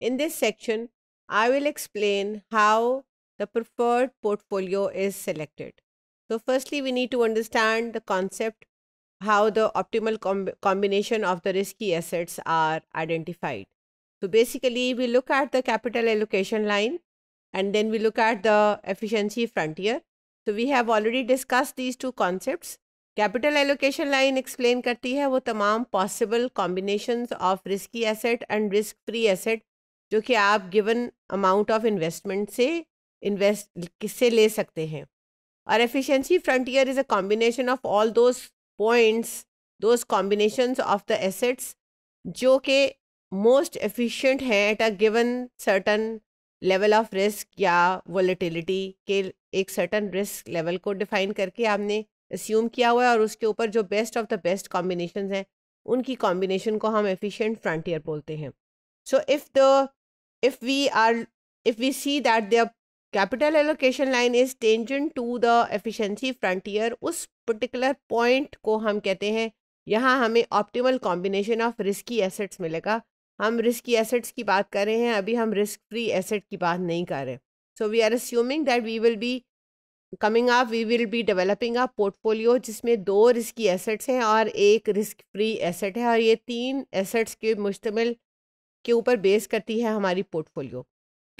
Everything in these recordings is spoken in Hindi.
In this section, I will explain how the preferred portfolio is selected. So firstly, we need to understand the concept how the optimal com combination of the risky assets are identified. So basically, we look at the capital allocation line and then we look at the efficiency frontier. So we have already discussed these two concepts. Capital allocation line explain करती है वो तमाम possible combinations of risky asset and risk free asset. जो कि आप गिवन अमाउंट ऑफ इन्वेस्टमेंट से इन्वेस्ट किससे ले सकते हैं और efficiency frontier is a combination of all those points those combination of the assets जो कि मोस्ट एफिशिएंट हैं at a given certain level of risk या वॉलेटिलिटी के एक सर्टन रिस्क लेवल को डिफाइन करके आपने अस्यूम किया हुआ है और उसके ऊपर जो best of the best combination हैं उनकी कॉम्बिनेशन को हम एफिशिएंट फ्रंटियर बोलते हैं so if the if we are if we see that their capital allocation line is tangent to the efficiency frontier us particular point ko hum kehte hain yahan hame optimal combination of risky assets milega hum risky assets ki baat kar rahe hain abhi hum risk free asset ki baat nahi kar rahe so we are assuming that we will be coming up we will be developing a portfolio जिसमें दो risky assets हैं और एक risk free asset है और ये तीन assets के मुश्तमिल के ऊपर बेस करती है हमारी पोर्टफोलियो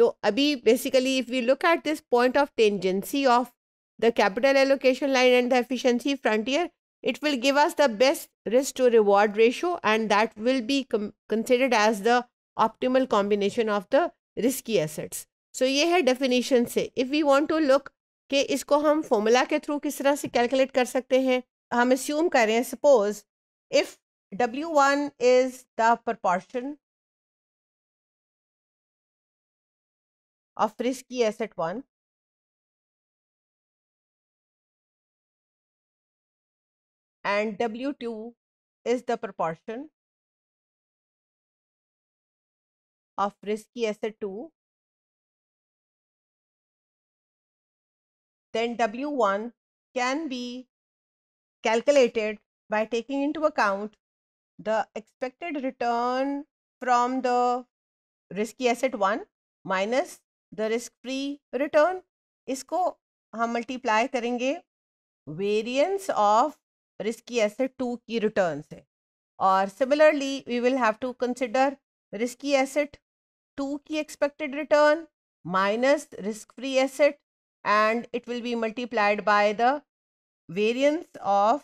तो अभी basically if we look at this point of tangency of the capital allocation line and the efficiency frontier it will give us the best risk to reward ratio and that will be considered as the optimal combination of the risky assets so ये है डेफिनेशन से if we want to look कि इसको हम फॉर्मूला के थ्रू किस तरह से कैलकुलेट कर सकते हैं हम अस्यूम करें suppose if W one is the proportion of risky asset 1 and W2 is the proportion of risky asset 2 then W1 can be calculated by taking into account the expected return from the risky asset 1 minus the risk free return इसको हम मल्टीप्लाई करेंगे variance of risky asset two की रिटर्न से और similarly we will have to consider risky asset two की expected return minus risk-free asset and it will be multiplied by the variance of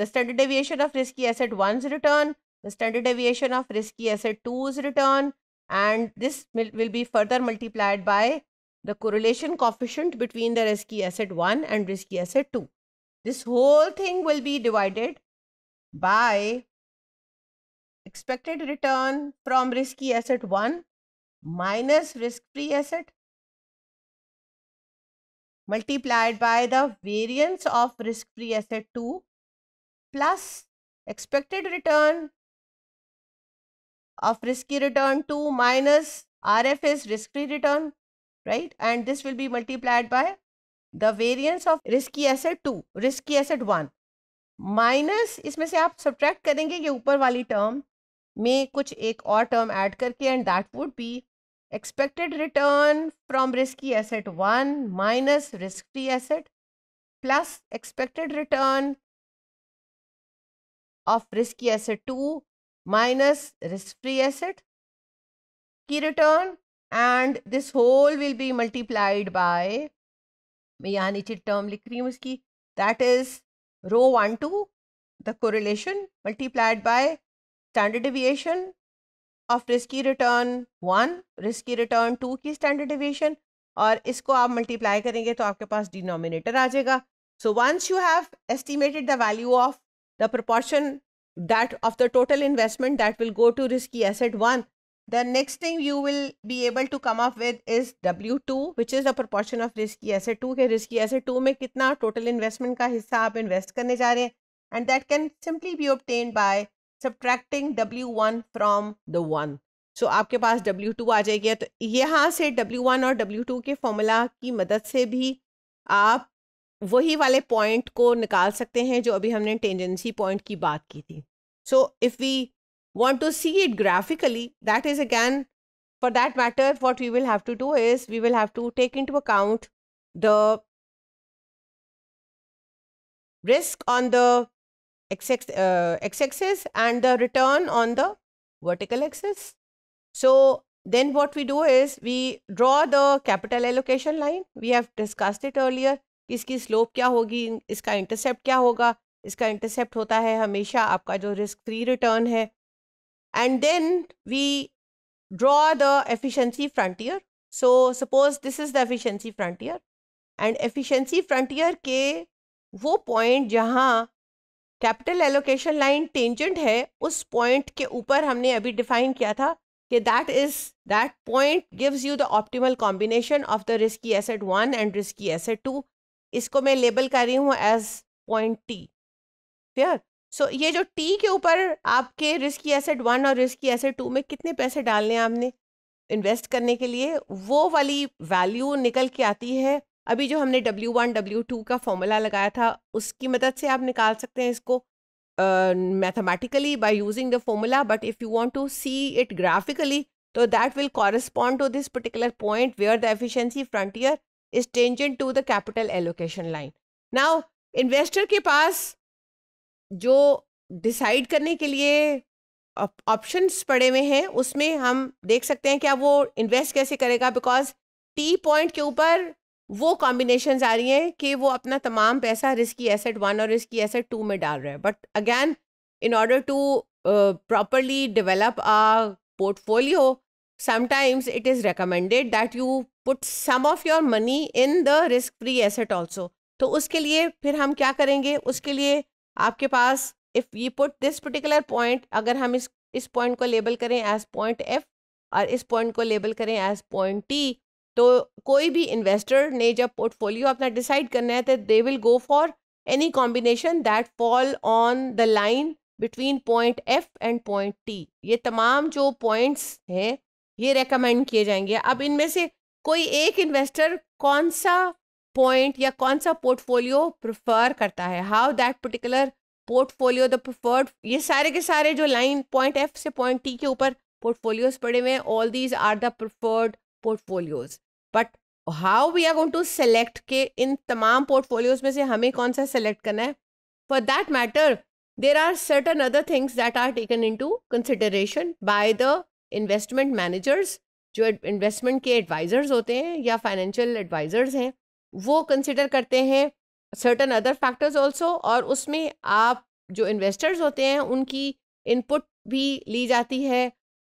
the standard deviation of risky asset 1's return, the standard deviation of risky asset 2's return and this will be further multiplied by the correlation coefficient between the risky asset 1 and risky asset 2. This whole thing will be divided by expected return from risky asset 1 minus risk-free asset multiplied by the variance of risk-free asset 2 plus expected return of risk-free return 2 minus RFS risk-free return, right? And this will be multiplied by the variance of risky asset 2, risky asset 1 minus इसमें से आप सब्ट्रैक्ट करेंगे ये ऊपर वाली टर्म में कुछ एक और टर्म ऐड करके and that would be expected return from risky asset one minus risk free asset plus expected return of risky asset two minus risk free asset key return and this whole will be multiplied by मैं यहाँ नीचे टर्म लिख रही हूँ इसकी that is rho one two the correlation multiplied by standard deviation of risky return one risky return two की स्टैंडर्ड डिविएशन और इसको आप मल्टीप्लाई करेंगे तो आपके पास डिनोमिनेटर आ जाएगा so once you have estimated the value of the proportion that of the total investment that will go to risky asset 1 the next thing you will be able to come up with is w2 which is the proportion of risky asset 2 ke risky asset 2 mein kitna total investment ka hissa aap invest karne ja rahe and that can simply be obtained by subtracting w1 from the 1 so, आपके पास W2 आ जाएगी तो यहाँ W W1 और W2 के formula की मदद से भी आप वही वाले पॉइंट को निकाल सकते हैं जो अभी हमने टेंजेंसी पॉइंट की बात की थी so if we want to see it graphically that is again for that matter what we will have to do is we will have to take into account the risk on the X axis and the return on the vertical axis so then what we do is we draw the capital allocation line we have discussed it earlier इसकी स्लोप क्या होगी इसका इंटरसेप्ट क्या होगा इसका इंटरसेप्ट होता है हमेशा आपका जो रिस्क फ्री रिटर्न है and then we draw the efficiency frontier so suppose this is the efficiency frontier and efficiency frontier के वो पॉइंट जहाँ कैपिटल एलोकेशन लाइन टेंजेंट है उस पॉइंट के ऊपर हमने अभी डिफाइन किया था कि that is that point gives you the optimal combination of the risky asset one and risky asset two इसको मैं लेबल कर रही हूँ as point T clear so ये जो टी के ऊपर आपके रिस्की एसेट वन और रिस्की एसेट टू में कितने पैसे डालने हैं आपने इन्वेस्ट करने के लिए वो वाली वैल्यू निकल के आती है अभी जो हमने डब्ल्यू वन डब्ल्यू टू का फॉर्मूला लगाया था उसकी मदद से आप निकाल सकते हैं इसको mathematically by using the formula but if you want to see it graphically तो that will correspond to this particular point where the efficiency frontier is tangent to the capital allocation line now investor के पास जो डिसाइड करने के लिए ऑप्शंस पड़े हुए हैं उसमें हम देख सकते हैं क्या वो इन्वेस्ट कैसे करेगा बिकॉज टी पॉइंट के ऊपर वो कॉम्बिनेशन आ रही हैं कि वो अपना तमाम पैसा रिस्की एसेट वन और रिस्की एसेट टू में डाल रहे हैं but again in order to properly develop a portfolio sometimes it is recommended that you put some of your money in the risk free asset also तो उसके लिए फिर हम क्या करेंगे उसके लिए आपके पास if you put this particular point अगर हम इस इस पॉइंट को लेबल करें एज पॉइंट एफ और इस पॉइंट को लेबल करें एज पॉइंट टी तो कोई भी इन्वेस्टर ने जब पोर्टफोलियो अपना डिसाइड करना है तो they will go for any combination that fall on the line between point F and point T ये तमाम जो पॉइंट्स हैं ये रेकमेंड किए जाएंगे अब इनमें से कोई एक इन्वेस्टर कौन सा पॉइंट या कौन सा पोर्टफोलियो प्रेफर करता है how that particular portfolio the preferred ये सारे के सारे जो लाइन पॉइंट एफ से पॉइंट टी के ऊपर पोर्टफोलियोज पड़े हुए हैं all these are the preferred portfolios but how we are going to select के इन तमाम पोर्टफोलियोज में से हमें कौन सा सेलेक्ट करना है for that matter there are certain other things that are taken into consideration by the investment managers जो इन्वेस्टमेंट के एडवाइज़र्स होते हैं या फाइनेंशियल एडवाइज़र्स हैं वो कंसिडर करते हैं सर्टन अदर फैक्टर्स ऑल्सो और उसमें आप जो इन्वेस्टर्स होते हैं उनकी इनपुट भी ली जाती है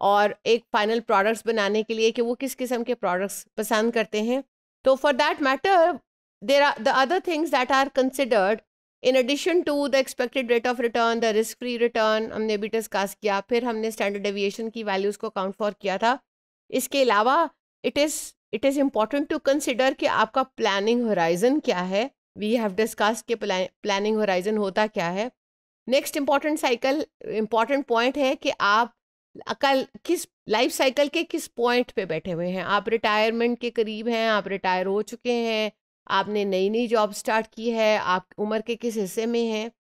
और एक फाइनल प्रोडक्ट्स बनाने के लिए कि वो किस किस्म के प्रोडक्ट्स पसंद करते हैं तो for that matter there are the other things that are considered in addition to the expected rate of return the risk free return हमने भी डिस्कस किया फिर हमने स्टैंडर्ड डेविएशन की वैल्यूज़ को काउंट फॉर किया था इसके अलावा it is it is important to consider कि आपका प्लानिंग होराइजन क्या है वी हैव डिस्कस के प्लानिंग होराइजन होता क्या है next important cycle important point है कि आप अकल किस लाइफ साइकिल के किस पॉइंट पे बैठे हुए हैं आप रिटायरमेंट के करीब हैं आप रिटायर हो चुके हैं आपने नई नई जॉब स्टार्ट की है आप उम्र के किस हिस्से में हैं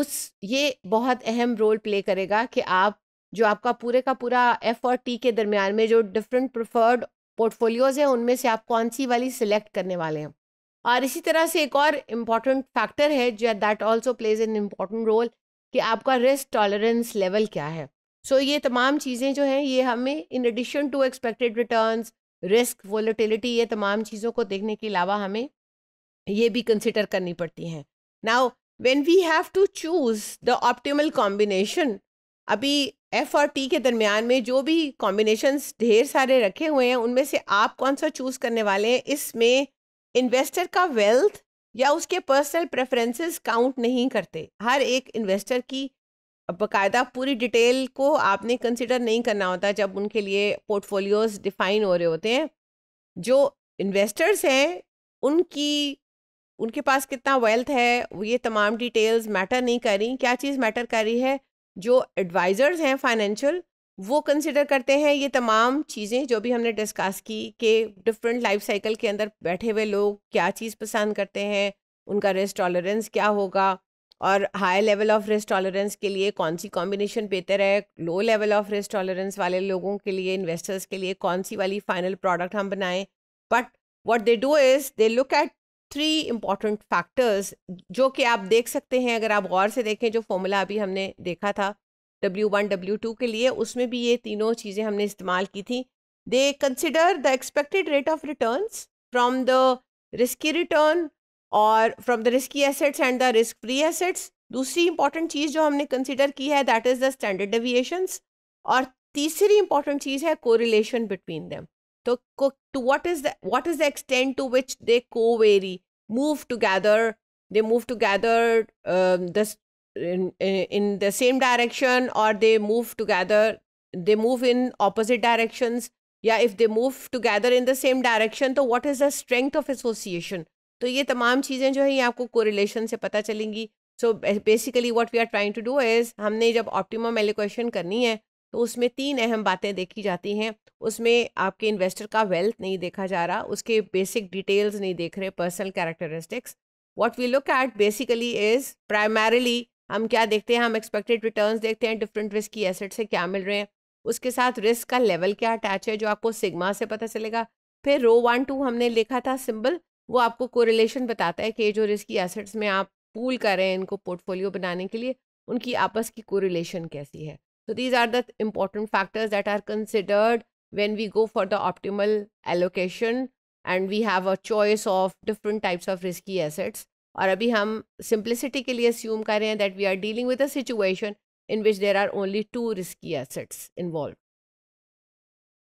उस ये बहुत अहम रोल प्ले करेगा कि आप जो आपका पूरे का पूरा एफ और टी के दरमियान में जो डिफरेंट प्रिफर्ड पोर्टफोलियोज़ हैं उनमें से आप कौन सी वाली सिलेक्ट करने वाले हैं और इसी तरह से एक और इम्पॉर्टेंट फैक्टर है जो that also plays an important role कि आपका रिस्क टॉलरेंस लेवल क्या है सो so, ये तमाम चीज़ें जो हैं ये हमें in addition to expected return risk volatility ये तमाम चीज़ों को देखने के अलावा हमें ये भी कंसिडर करनी पड़ती हैं now when we have to choose the optimal combination अभी एफ और टी के दरमियान में जो भी कॉम्बिनेशन ढेर सारे रखे हुए हैं उनमें से आप कौन सा चूज़ करने वाले हैं इसमें इन्वेस्टर का वेल्थ या उसके पर्सनल प्रेफरेंसेस काउंट नहीं करते हर एक इन्वेस्टर की बाकायदा पूरी डिटेल को आपने कंसिडर नहीं करना होता जब उनके लिए पोर्टफोलियोज डिफाइन हो रहे होते हैं जो इन्वेस्टर्स हैं उनकी उनके पास कितना वेल्थ है ये तमाम डिटेल्स मैटर नहीं कर रही क्या चीज़ मैटर कर रही है जो एडवाइज़र्स हैं फाइनेंशियल वो कंसिडर करते हैं ये तमाम चीज़ें जो भी हमने डिस्कस की कि डिफरेंट लाइफ साइकिल के अंदर बैठे हुए लोग क्या चीज़ पसंद करते हैं उनका रिस्क टॉलरेंस क्या होगा और high level of risk tolerance के लिए कौन सी कॉम्बिनेशन बेहतर है low level of risk tolerance वाले लोगों के लिए इन्वेस्टर्स के लिए कौन सी वाली फाइनल प्रोडक्ट हम बनाएं but what they do is they look at three important factors जो कि आप देख सकते हैं अगर आप गौर से देखें जो फॉर्मूला अभी हमने देखा था डब्ल्यू वन डब्ल्यू टू के लिए उसमें भी ये तीनों चीज़ें हमने इस्तेमाल की थी they consider the expected rate of return from the risky return और from the risky assets and the risk free assets दूसरी इंपॉर्टेंट चीज़ जो हमने कंसिडर की है that is the standard deviations और तीसरी इंपॉर्टेंट चीज़ है कोरिलेशन बिटवीन दैम तो to what is what is the extent to which they covary move together they move together in the same direction और दे move together they move in opposite direction या if they move together in the same direction तो what is the strength of association तो ये तमाम चीज़ें जो है ये आपको को रिलेशन से पता चलेंगी so basically what we are trying to do is हमने जब ऑप्टिमम एलिक्वेशन करनी है तो उसमें तीन अहम बातें देखी जाती हैं उसमें आपके इन्वेस्टर का वेल्थ नहीं देखा जा रहा उसके बेसिक डिटेल्स नहीं देख रहे personal characteristics what we look at basically is primarily हम क्या देखते हैं हम एक्सपेक्टेड रिटर्न देखते हैं डिफरेंट रिस्क की एसेट से क्या मिल रहे हैं उसके साथ रिस्क का लेवल क्या अटैच है जो आपको सिग्मा से पता चलेगा फिर रो वन टू हमने लिखा था सिंबल वो आपको कोरिलेशन बताता है कि जो रिस्क की एसेट्स में आप पूल कर रहे हैं इनको पोर्टफोलियो बनाने के लिए उनकी आपस की कोरिलेशन कैसी है So these are the important factors that are considered when we go for the optimal allocation and we have a choice of different types of risky assets. Or, अभी हम simplicity के लिए assume कर रहे हैं that we are dealing with a situation in which there are only two risky assets involved.